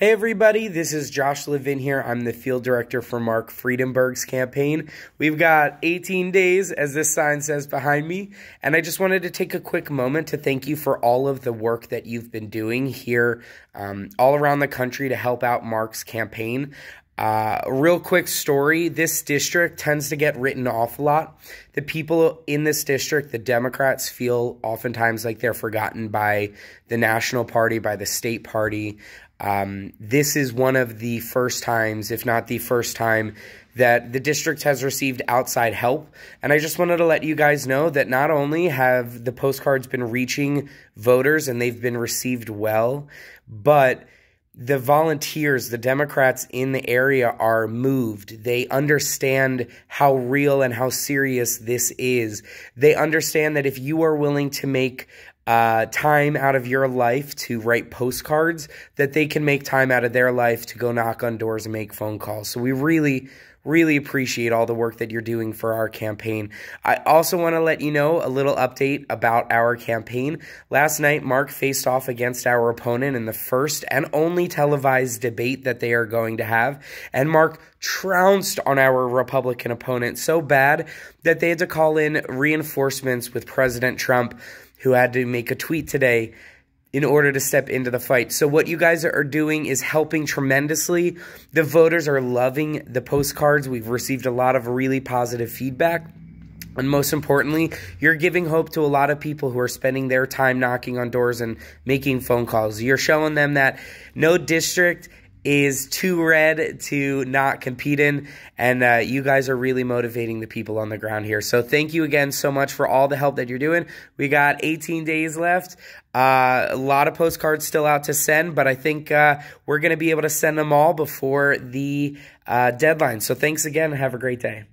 Hey everybody, this is Josh Levin here. I'm the field director for Mark Friedenberg's campaign. We've got 18 days, as this sign says behind me, and I just wanted to take a quick moment to thank you for all of the work that you've been doing here um, all around the country to help out Mark's campaign. Uh, real quick story this district tends to get written off a lot. The people in this district, the Democrats, feel oftentimes like they're forgotten by the national party, by the state party. Um, this is one of the first times, if not the first time, that the district has received outside help. And I just wanted to let you guys know that not only have the postcards been reaching voters and they've been received well, but the volunteers, the Democrats in the area are moved. They understand how real and how serious this is. They understand that if you are willing to make uh, time out of your life to write postcards, that they can make time out of their life to go knock on doors and make phone calls. So we really, really appreciate all the work that you're doing for our campaign. I also want to let you know a little update about our campaign. Last night, Mark faced off against our opponent in the first and only televised debate that they are going to have, and Mark trounced on our Republican opponent so bad that they had to call in reinforcements with President Trump who had to make a tweet today in order to step into the fight. So, what you guys are doing is helping tremendously. The voters are loving the postcards. We've received a lot of really positive feedback. And most importantly, you're giving hope to a lot of people who are spending their time knocking on doors and making phone calls. You're showing them that no district is too red to not compete in. And uh, you guys are really motivating the people on the ground here. So thank you again so much for all the help that you're doing. We got 18 days left. Uh, a lot of postcards still out to send, but I think uh, we're going to be able to send them all before the uh, deadline. So thanks again. Have a great day.